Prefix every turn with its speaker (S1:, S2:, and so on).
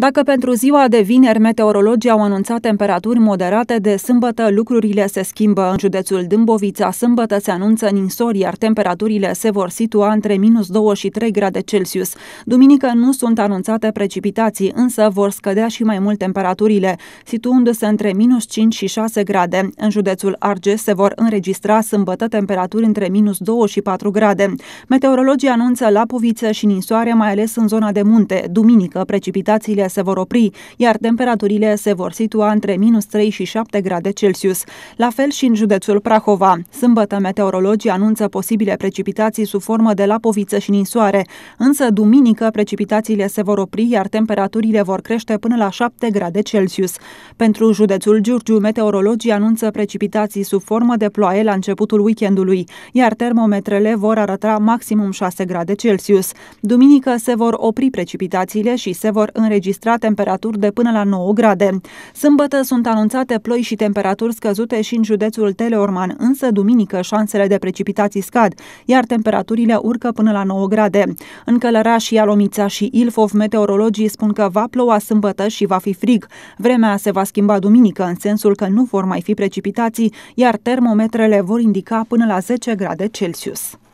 S1: Dacă pentru ziua de vineri meteorologii au anunțat temperaturi moderate, de sâmbătă lucrurile se schimbă. În județul Dâmbovița, sâmbătă se anunță ninsori, iar temperaturile se vor situa între minus 2 și 3 grade Celsius. Duminică nu sunt anunțate precipitații, însă vor scădea și mai mult temperaturile, situându-se între minus 5 și 6 grade. În județul Argeș se vor înregistra sâmbătă temperaturi între minus 2 și 4 grade. Meteorologii anunță lapovițe și ninsoare, mai ales în zona de munte. Duminică, precipitațiile se vor opri, iar temperaturile se vor situa între minus 3 și 7 grade Celsius. La fel și în județul Prahova. Sâmbătă meteorologii anunță posibile precipitații sub formă de lapoviță și ninsoare, însă duminică precipitațiile se vor opri, iar temperaturile vor crește până la 7 grade Celsius. Pentru județul Giurgiu, meteorologii anunță precipitații sub formă de ploaie la începutul weekendului, iar termometrele vor arăta maximum 6 grade Celsius. Duminică se vor opri precipitațiile și se vor înregistra înregistrat temperaturi de până la 9 grade. Sâmbătă sunt anunțate ploi și temperaturi scăzute și în județul Teleorman, însă duminică șansele de precipitații scad, iar temperaturile urcă până la 9 grade. În Călăraș, Ialomița și Ilfov, meteorologii spun că va ploua sâmbătă și va fi frig. Vremea se va schimba duminică, în sensul că nu vor mai fi precipitații, iar termometrele vor indica până la 10 grade Celsius.